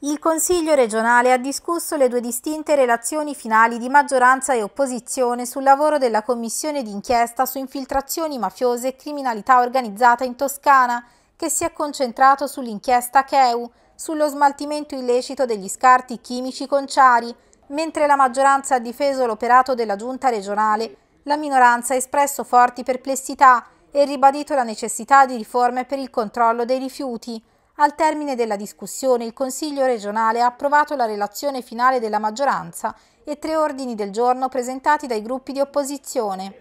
Il Consiglio regionale ha discusso le due distinte relazioni finali di maggioranza e opposizione sul lavoro della Commissione d'inchiesta su infiltrazioni mafiose e criminalità organizzata in Toscana, che si è concentrato sull'inchiesta CHEU, sullo smaltimento illecito degli scarti chimici conciari, mentre la maggioranza ha difeso l'operato della Giunta regionale la minoranza ha espresso forti perplessità e ribadito la necessità di riforme per il controllo dei rifiuti. Al termine della discussione il Consiglio regionale ha approvato la relazione finale della maggioranza e tre ordini del giorno presentati dai gruppi di opposizione.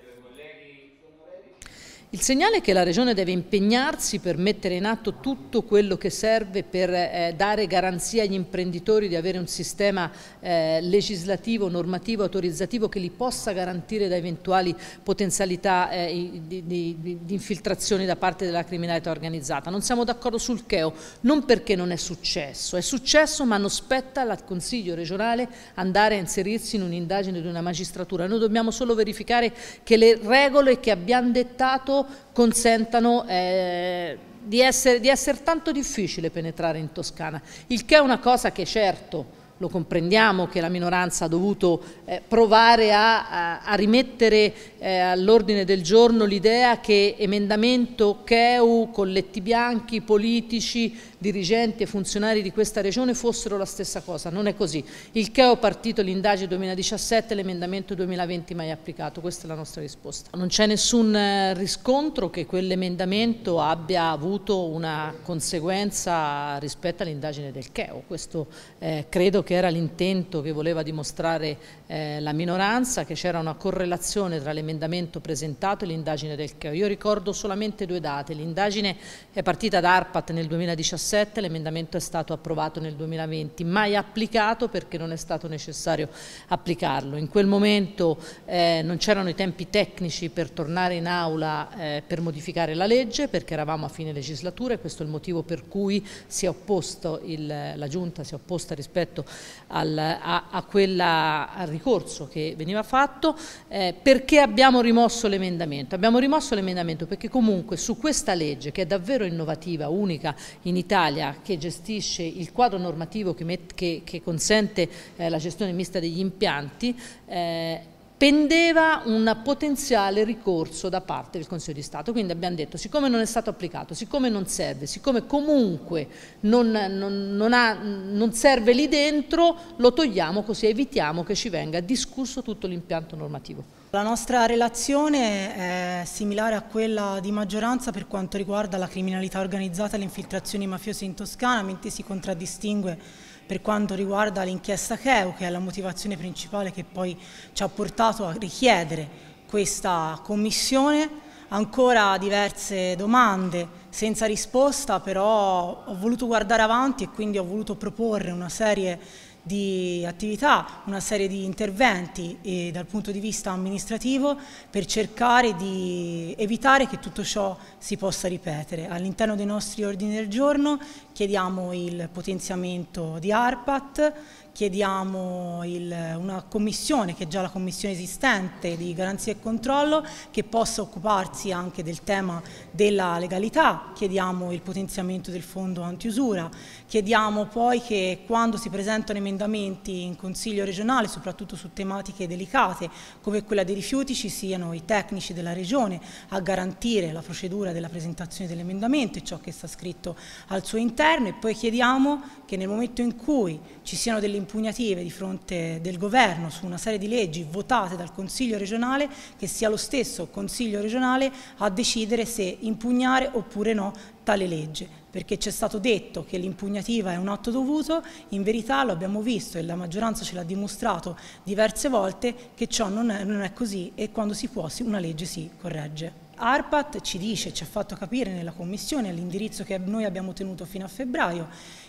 Il segnale è che la Regione deve impegnarsi per mettere in atto tutto quello che serve per eh, dare garanzia agli imprenditori di avere un sistema eh, legislativo, normativo, autorizzativo che li possa garantire da eventuali potenzialità eh, di, di, di, infiltrazioni da parte della criminalità organizzata. Non siamo d'accordo sul Cheo, non perché non è successo, è successo ma non spetta al Consiglio regionale andare a inserirsi in un'indagine di una magistratura. Noi dobbiamo solo verificare che le regole che abbiamo dettato consentano eh, di, essere, di essere tanto difficile penetrare in Toscana, il che è una cosa che certo lo comprendiamo che la minoranza ha dovuto eh, provare a, a, a rimettere eh, all'ordine del giorno l'idea che emendamento, CEU, colletti bianchi, politici, dirigenti e funzionari di questa regione fossero la stessa cosa, non è così. Il CHEO partito l'indagine 2017, l'emendamento 2020 mai applicato, questa è la nostra risposta. Non c'è nessun eh, riscontro che quell'emendamento abbia avuto una conseguenza rispetto all'indagine del CHEO, questo eh, credo che era l'intento che voleva dimostrare eh, la minoranza, che c'era una correlazione tra l'emendamento presentato e l'indagine del CHEO. Io ricordo solamente due date, l'indagine è partita da ARPAT nel 2017, 2017, l'emendamento è stato approvato nel 2020, mai applicato perché non è stato necessario applicarlo. In quel momento eh, non c'erano i tempi tecnici per tornare in aula eh, per modificare la legge perché eravamo a fine legislatura e questo è il motivo per cui si è opposto il, la Giunta si è opposta rispetto al, a, a quella, al ricorso che veniva fatto. Eh, perché abbiamo rimosso l'emendamento? Abbiamo rimosso l'emendamento perché comunque su questa legge che è davvero innovativa, unica in Italia, Italia che gestisce il quadro normativo che, met, che, che consente eh, la gestione mista degli impianti eh, pendeva un potenziale ricorso da parte del Consiglio di Stato, quindi abbiamo detto siccome non è stato applicato, siccome non serve, siccome comunque non, non, non, ha, non serve lì dentro, lo togliamo così evitiamo che ci venga discusso tutto l'impianto normativo. La nostra relazione è similare a quella di maggioranza per quanto riguarda la criminalità organizzata e le infiltrazioni mafiose in Toscana, mentre si contraddistingue per quanto riguarda l'inchiesta CEU, che è la motivazione principale che poi ci ha portato a richiedere questa commissione. Ancora diverse domande senza risposta, però ho voluto guardare avanti e quindi ho voluto proporre una serie di di attività, una serie di interventi eh, dal punto di vista amministrativo per cercare di evitare che tutto ciò si possa ripetere. All'interno dei nostri ordini del giorno chiediamo il potenziamento di ARPAT, chiediamo il, una commissione, che è già la commissione esistente di garanzia e controllo, che possa occuparsi anche del tema della legalità, chiediamo il potenziamento del fondo antiusura, chiediamo poi che quando si presentano emendamenti in Consiglio regionale, soprattutto su tematiche delicate come quella dei rifiuti, ci siano i tecnici della Regione a garantire la procedura della presentazione dell'emendamento e ciò che sta scritto al suo interno e poi chiediamo che nel momento in cui ci siano delle impugnative di fronte del governo su una serie di leggi votate dal Consiglio regionale che sia lo stesso Consiglio regionale a decidere se impugnare oppure no tale legge, perché c'è stato detto che l'impugnativa è un atto dovuto, in verità lo abbiamo visto e la maggioranza ce l'ha dimostrato diverse volte che ciò non è, non è, così e quando si può una legge si corregge. ARPAT ci dice, ci ha fatto capire nella Commissione all'indirizzo che noi abbiamo tenuto fino a febbraio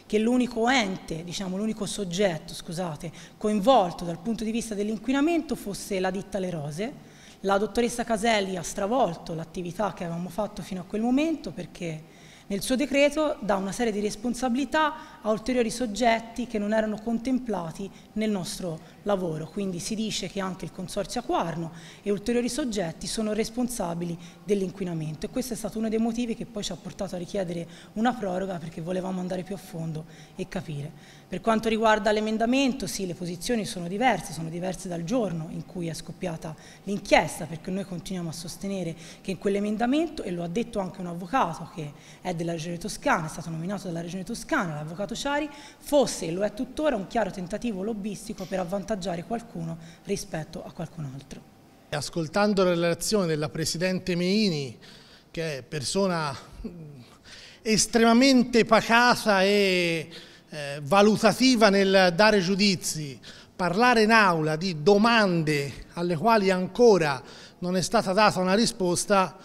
che l'unico ente, diciamo l'unico soggetto, scusate, coinvolto dal punto di vista dell'inquinamento fosse la ditta Le Rose. La dottoressa Caselli ha stravolto l'attività che avevamo fatto fino a quel momento perché nel suo decreto dà una serie di responsabilità a ulteriori soggetti che non erano contemplati nel nostro lavoro, quindi si dice che anche il Consorzio Aquarno e ulteriori soggetti sono responsabili dell'inquinamento e questo è stato uno dei motivi che poi ci ha portato a richiedere una proroga perché volevamo andare più a fondo e capire. Per quanto riguarda l'emendamento, sì, le posizioni sono diverse, sono diverse dal giorno in cui è scoppiata l'inchiesta perché noi continuiamo a sostenere che in quell'emendamento, e lo ha detto anche un avvocato che è della Regione Toscana, è stato nominato dalla Regione Toscana, l'avvocato Ciari, fosse e lo è tuttora un chiaro tentativo lobbistico per avvantaggiare avvantaggiare qualcuno rispetto a qualcun altro. Ascoltando la relazione della Presidente Meini, che è persona mm, estremamente pacata e eh, valutativa nel dare giudizi, parlare in aula di domande alle quali ancora non è stata data una risposta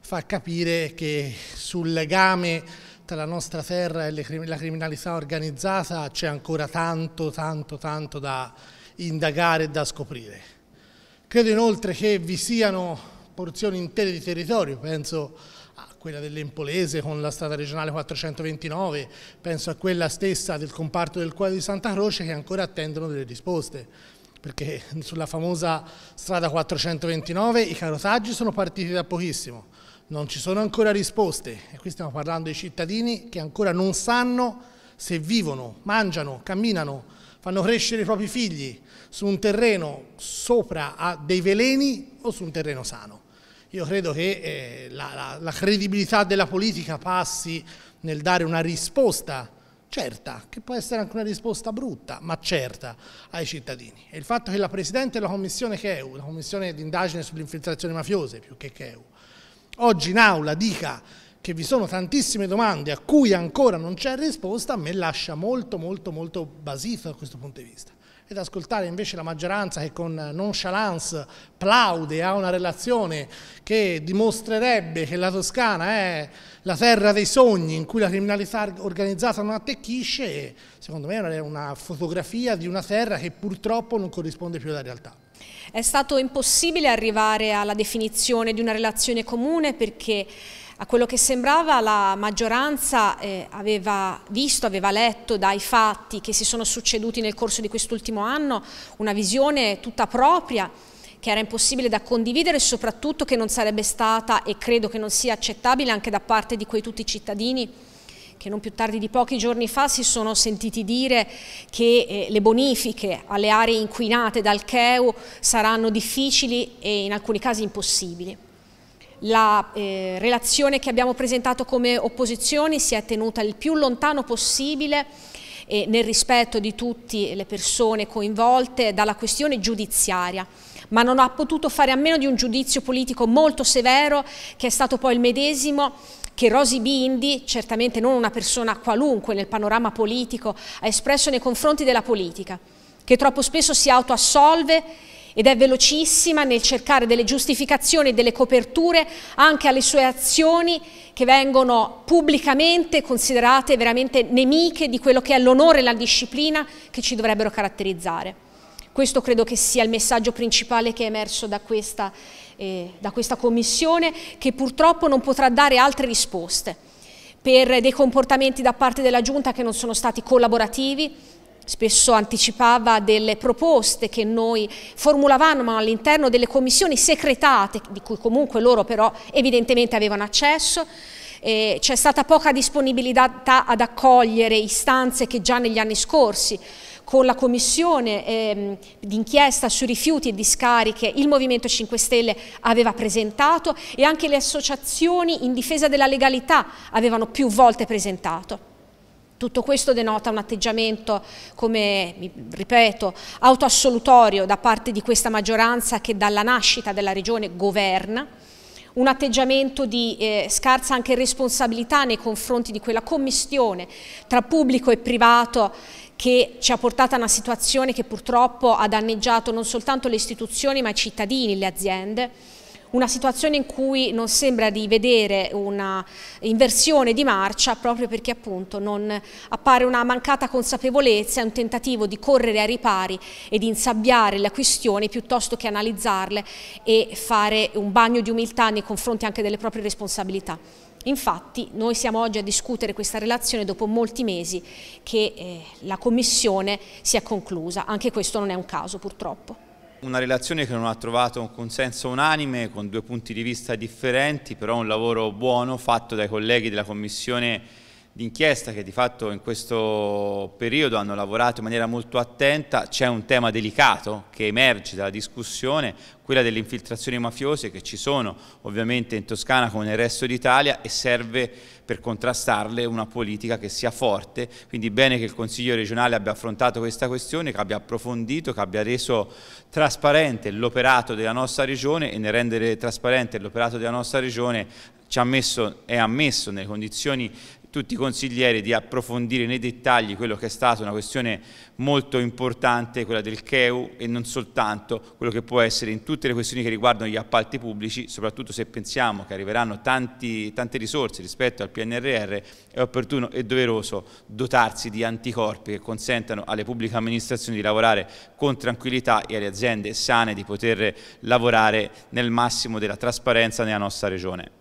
fa capire che sul legame tra la nostra terra e la criminalità organizzata c'è ancora tanto, tanto, tanto da indagare e da scoprire. Credo inoltre che vi siano porzioni intere di territorio, penso a quella dell'Empolese con la strada regionale 429, penso a quella stessa del comparto del cuore di Santa Croce che ancora attendono delle risposte perché sulla famosa strada 429 i carotaggi sono partiti da pochissimo, non ci sono ancora risposte e qui stiamo parlando di cittadini che ancora non sanno se vivono, mangiano, camminano fanno crescere i propri figli su un terreno sopra a dei veleni o su un terreno sano. Io credo che eh, la, la, la credibilità della politica passi nel dare una risposta certa, che può essere anche una risposta brutta, ma certa ai cittadini. E il fatto che la Presidente della Commissione CHEU, la Commissione d'indagine sulle infiltrazioni mafiose, più che CHEU, oggi in aula dica che vi sono tantissime domande a cui ancora non c'è risposta, a me lascia molto molto molto basito da questo punto di vista. Ed ascoltare invece la maggioranza che con nonchalance plaude a una relazione che dimostrerebbe che la Toscana è la terra dei sogni in cui la criminalità organizzata non attecchisce, secondo me è una fotografia di una terra che purtroppo non corrisponde più alla realtà. È stato impossibile arrivare alla definizione di una relazione comune perché a quello che sembrava la maggioranza eh, aveva visto, aveva letto dai fatti che si sono succeduti nel corso di quest'ultimo anno una visione tutta propria che era impossibile da condividere e soprattutto che non sarebbe stata e credo che non sia accettabile anche da parte di quei tutti i cittadini che non più tardi di pochi giorni fa si sono sentiti dire che eh, le bonifiche alle aree inquinate dal CEU saranno difficili e in alcuni casi impossibili la eh, relazione che abbiamo presentato come opposizioni si è tenuta il più lontano possibile eh, nel rispetto di tutte le persone coinvolte dalla questione giudiziaria ma non ha potuto fare a meno di un giudizio politico molto severo che è stato poi il medesimo che Rosi Bindi, certamente non una persona qualunque nel panorama politico, ha espresso nei confronti della politica, che troppo spesso si autoassolve ed è velocissima nel cercare delle giustificazioni e delle coperture anche alle sue azioni che vengono pubblicamente considerate veramente nemiche di quello che è l'onore e la disciplina che ci dovrebbero caratterizzare. Questo credo che sia il messaggio principale che è emerso da questa, eh, da questa commissione, che purtroppo non potrà dare altre risposte per dei comportamenti da parte della Giunta che non sono stati collaborativi, spesso anticipava delle proposte che noi formulavamo all'interno delle commissioni secretate, di cui comunque loro però evidentemente avevano accesso, eh, c'è stata poca disponibilità ad accogliere istanze che già negli anni scorsi con la commissione ehm, d'inchiesta sui rifiuti e discariche il Movimento 5 Stelle aveva presentato e anche le associazioni in difesa della legalità avevano più volte presentato. Tutto questo denota un atteggiamento, come ripeto, autoassolutorio da parte di questa maggioranza che dalla nascita della regione governa, un atteggiamento di eh, scarsa anche responsabilità nei confronti di quella commistione tra pubblico e privato che ci ha portato a una situazione che purtroppo ha danneggiato non soltanto le istituzioni ma i cittadini, le aziende una situazione in cui non sembra di vedere una inversione di marcia proprio perché appunto non appare una mancata consapevolezza e un tentativo di correre ai ripari e di insabbiare le questioni piuttosto che analizzarle e fare un bagno di umiltà nei confronti anche delle proprie responsabilità. Infatti noi siamo oggi a discutere questa relazione dopo molti mesi che eh, la Commissione si è conclusa, anche questo non è un caso purtroppo. Una relazione che non ha trovato un consenso unanime, con due punti di vista differenti, però un lavoro buono fatto dai colleghi della Commissione d'inchiesta che di fatto in questo periodo hanno lavorato in maniera molto attenta, c'è un tema delicato che emerge dalla discussione, quella delle infiltrazioni mafiose che ci sono ovviamente in Toscana come nel resto d'Italia e serve per contrastarle una politica che sia forte, quindi bene che il Consiglio regionale abbia affrontato questa questione, che abbia approfondito, che abbia reso trasparente l'operato della nostra regione e nel rendere trasparente l'operato della nostra regione ci ha messo, è ammesso nelle condizioni tutti i consiglieri di approfondire nei dettagli quello che è stata una questione molto importante, quella del CEU e non soltanto, quello che può essere in tutte le questioni che riguardano gli appalti pubblici, soprattutto se pensiamo che arriveranno tanti, tante risorse rispetto al PNRR, è opportuno e doveroso dotarsi di anticorpi che consentano alle pubbliche amministrazioni di lavorare con tranquillità e alle aziende sane di poter lavorare nel massimo della trasparenza nella nostra regione.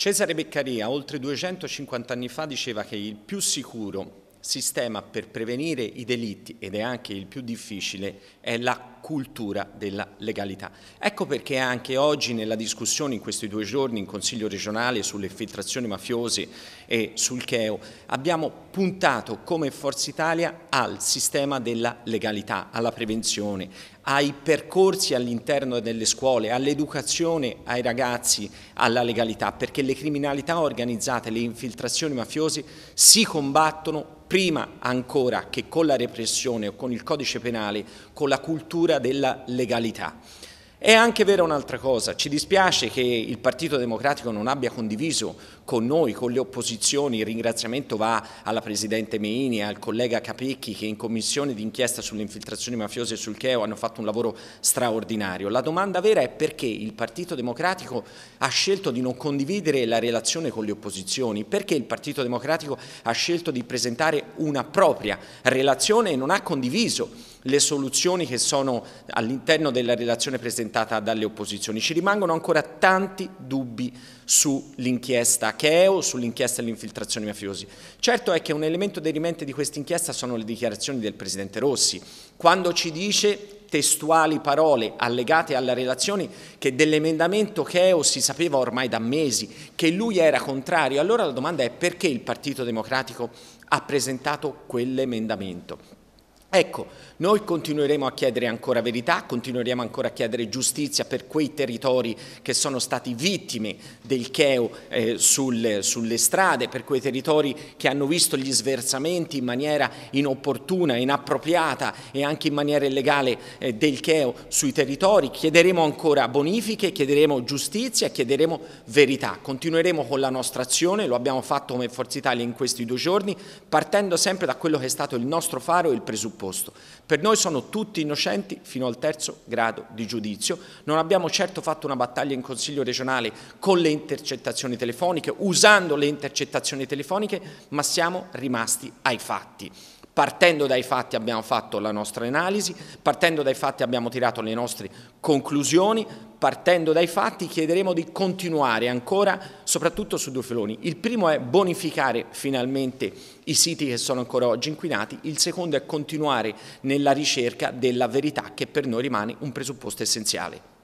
Cesare Beccaria, oltre 250 anni fa, diceva che il più sicuro sistema per prevenire i delitti, ed è anche il più difficile, è la cultura della legalità. Ecco perché anche oggi nella discussione in questi due giorni in Consiglio regionale sulle infiltrazioni mafiose e sul CHEO abbiamo puntato come Forza Italia al sistema della legalità, alla prevenzione, ai percorsi all'interno delle scuole, all'educazione ai ragazzi alla legalità, perché le criminalità organizzate, le infiltrazioni mafiose si combattono prima ancora che con la repressione o con il codice penale, con la cultura della legalità. È anche vera un'altra cosa, ci dispiace che il Partito Democratico non abbia condiviso con noi, con le opposizioni, il ringraziamento va alla Presidente Meini, e al collega Capecchi che in commissione d'inchiesta sulle infiltrazioni mafiose e sul Cheo hanno fatto un lavoro straordinario. La domanda vera è perché il Partito Democratico ha scelto di non condividere la relazione con le opposizioni, perché il Partito Democratico ha scelto di presentare una propria relazione e non ha condiviso le soluzioni che sono all'interno della relazione presentata dalle opposizioni. Ci rimangono ancora tanti dubbi sull'inchiesta Cheo, sull'inchiesta delle infiltrazioni mafiosi. Certo è che un elemento derimente di questa inchiesta sono le dichiarazioni del Presidente Rossi, quando ci dice testuali parole allegate alla relazione che dell'emendamento Cheo si sapeva ormai da mesi, che lui era contrario. Allora la domanda è perché il Partito Democratico ha presentato quell'emendamento? Ecco, noi continueremo a chiedere ancora verità, continueremo ancora a chiedere giustizia per quei territori che sono stati vittime del Cheo eh, sul, sulle strade, per quei territori che hanno visto gli sversamenti in maniera inopportuna, inappropriata e anche in maniera illegale eh, del Cheo sui territori. Chiederemo ancora bonifiche, chiederemo giustizia, chiederemo verità. Continueremo con la nostra azione, lo abbiamo fatto come Forza Italia in questi due giorni, partendo sempre da quello che è stato il nostro faro e il presupposto posto. Per noi sono tutti innocenti fino al terzo grado di giudizio. Non abbiamo certo fatto una battaglia in Consiglio regionale con le intercettazioni telefoniche, usando le intercettazioni telefoniche, ma siamo rimasti ai fatti. Partendo dai fatti abbiamo fatto la nostra analisi, partendo dai fatti abbiamo tirato le nostre conclusioni, partendo dai fatti chiederemo di continuare ancora soprattutto su due filoni. Il primo è bonificare finalmente i siti che sono ancora oggi inquinati, il secondo è continuare nella ricerca della verità che per noi rimane un presupposto essenziale.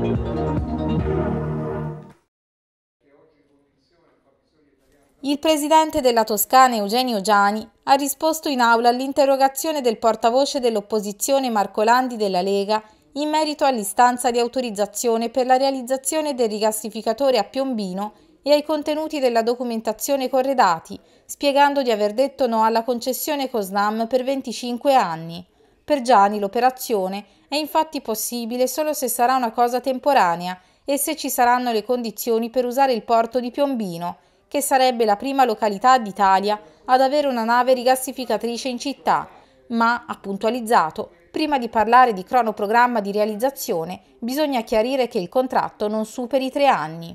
Thank you. Il presidente della Toscana Eugenio Giani ha risposto in aula all'interrogazione del portavoce dell'opposizione Marco Landi della Lega in merito all'istanza di autorizzazione per la realizzazione del rigassificatore a Piombino e ai contenuti della documentazione corredati, spiegando di aver detto no alla concessione Cosnam per 25 anni. Per Gianni l'operazione è infatti possibile solo se sarà una cosa temporanea e se ci saranno le condizioni per usare il porto di Piombino, che sarebbe la prima località d'Italia ad avere una nave rigassificatrice in città, ma, ha puntualizzato, prima di parlare di cronoprogramma di realizzazione bisogna chiarire che il contratto non superi tre anni.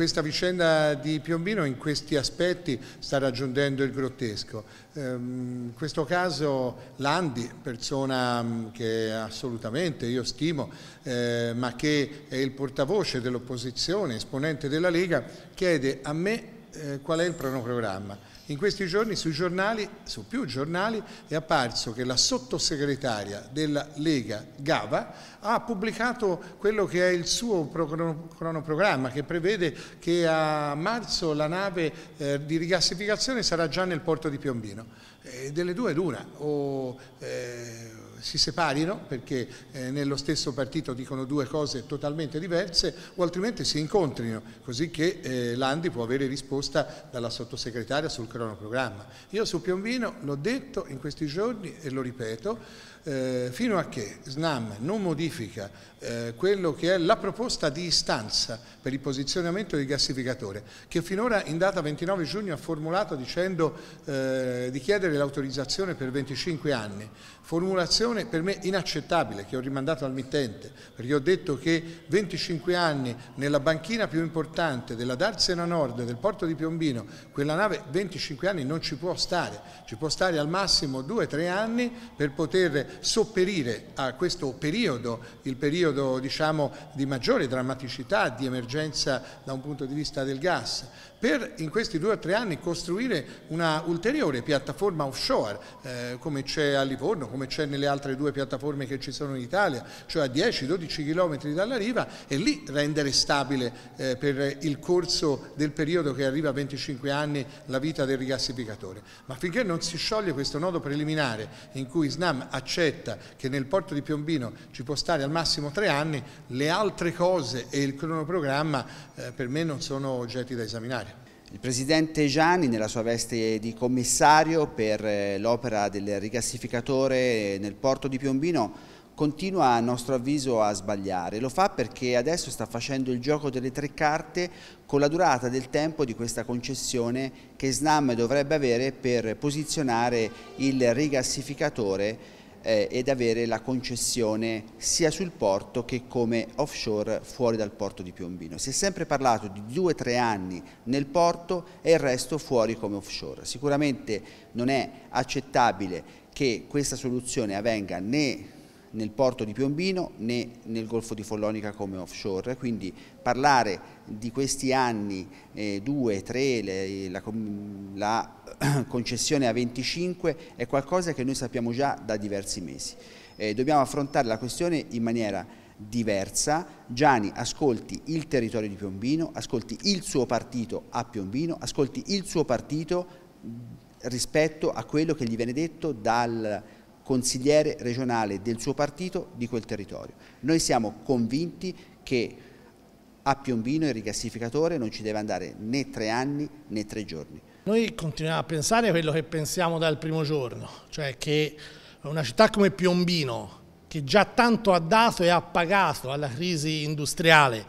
Questa vicenda di Piombino in questi aspetti sta raggiungendo il grottesco. Ehm, in questo caso Landi, persona mm, che assolutamente io stimo, eh, ma che è il portavoce dell'opposizione, esponente della Lega, chiede a me eh, qual è il pronoprogramma. In questi giorni sui giornali, su più giornali, è apparso che la sottosegretaria della Lega Gava ha pubblicato quello che è il suo cronoprogramma che prevede che a marzo la nave eh, di rigassificazione sarà già nel porto di Piombino. Eh, delle due è d'una, o eh, si separino perché eh, nello stesso partito dicono due cose totalmente diverse o altrimenti si incontrino così che eh, Landi può avere risposta dalla sottosegretaria sul cronoprogramma. Io su Piombino l'ho detto in questi giorni e lo ripeto, eh, fino a che SNAM non modifica eh, quello che è la proposta di istanza per il posizionamento del gasificatore, che finora in data 29 giugno ha formulato dicendo eh, di chiedere l'autorizzazione per 25 anni, formulazione per me inaccettabile che ho rimandato al mittente, perché ho detto che 25 anni nella banchina più importante della Darsena Nord del porto di Piombino, quella nave 25 anni non ci può stare, ci può stare al massimo 2-3 anni per poter sopperire a questo periodo, il periodo diciamo, di maggiore drammaticità, di emergenza da un punto di vista del gas per in questi due o tre anni costruire una ulteriore piattaforma offshore eh, come c'è a Livorno, come come c'è nelle altre due piattaforme che ci sono in Italia, cioè a 10-12 km dalla riva e lì rendere stabile eh, per il corso del periodo che arriva a 25 anni la vita del rigassificatore. Ma finché non si scioglie questo nodo preliminare in cui Snam accetta che nel porto di Piombino ci può stare al massimo tre anni, le altre cose e il cronoprogramma eh, per me non sono oggetti da esaminare. Il Presidente Gianni, nella sua veste di commissario per eh, l'opera del rigassificatore nel porto di Piombino, continua a nostro avviso a sbagliare. Lo fa perché adesso sta facendo il gioco delle tre carte con la durata del tempo di questa concessione che SNAM dovrebbe avere per posizionare il rigassificatore eh, ed avere la concessione sia sul porto che come offshore fuori dal porto di Piombino. Si è sempre parlato di 2-3 anni nel porto e il resto fuori come offshore. Sicuramente non è accettabile che questa soluzione avvenga né nel porto di Piombino né nel Golfo di Follonica come offshore, quindi parlare di questi anni 2, eh, 3, le, la, la concessione a 25 è qualcosa che noi sappiamo già da diversi mesi. Eh, dobbiamo affrontare la questione in maniera diversa. Gianni ascolti il territorio di Piombino, ascolti il suo partito a Piombino, ascolti il suo partito rispetto a quello che gli viene detto dal consigliere regionale del suo partito di quel territorio. Noi siamo convinti che a Piombino il rigassificatore non ci deve andare né tre anni né tre giorni. Noi continuiamo a pensare quello che pensiamo dal primo giorno, cioè che una città come Piombino, che già tanto ha dato e ha pagato alla crisi industriale,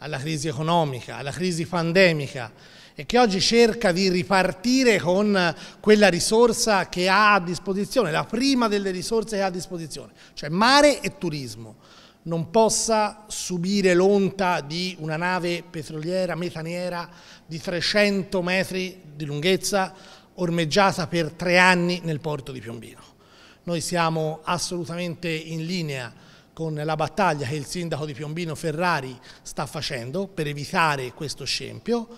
alla crisi economica, alla crisi pandemica, e che oggi cerca di ripartire con quella risorsa che ha a disposizione, la prima delle risorse che ha a disposizione, cioè mare e turismo, non possa subire l'onta di una nave petroliera metaniera di 300 metri di lunghezza ormeggiata per tre anni nel porto di Piombino. Noi siamo assolutamente in linea con la battaglia che il sindaco di Piombino Ferrari sta facendo per evitare questo scempio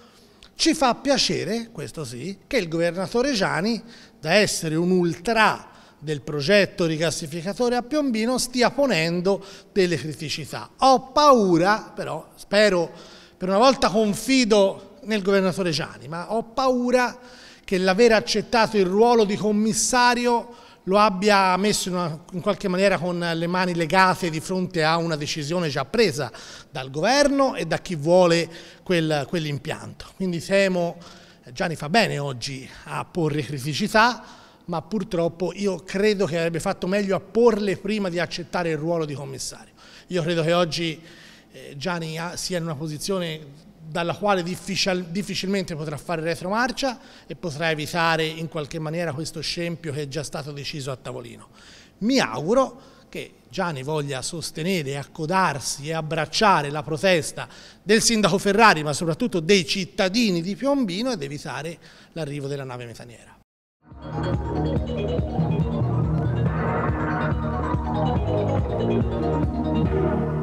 ci fa piacere, questo sì, che il governatore Gianni, da essere un ultra del progetto rigassificatore a Piombino, stia ponendo delle criticità. Ho paura, però spero, per una volta confido nel governatore Gianni, ma ho paura che l'aver accettato il ruolo di commissario lo abbia messo in, una, in, qualche maniera con le mani legate di fronte a una decisione già presa dal governo e da chi vuole quel, quell'impianto. Quindi temo, Gianni fa bene oggi a porre criticità, ma purtroppo io credo che avrebbe fatto meglio a porle prima di accettare il ruolo di commissario. Io credo che oggi eh, Gianni ah, sia in una posizione dalla quale difficil difficilmente potrà fare retromarcia e potrà evitare in qualche maniera questo scempio che è già stato deciso a tavolino. Mi auguro che Gianni voglia sostenere, accodarsi e abbracciare la protesta del sindaco Ferrari, ma soprattutto dei cittadini di Piombino ed evitare l'arrivo della nave metaniera. Thank you.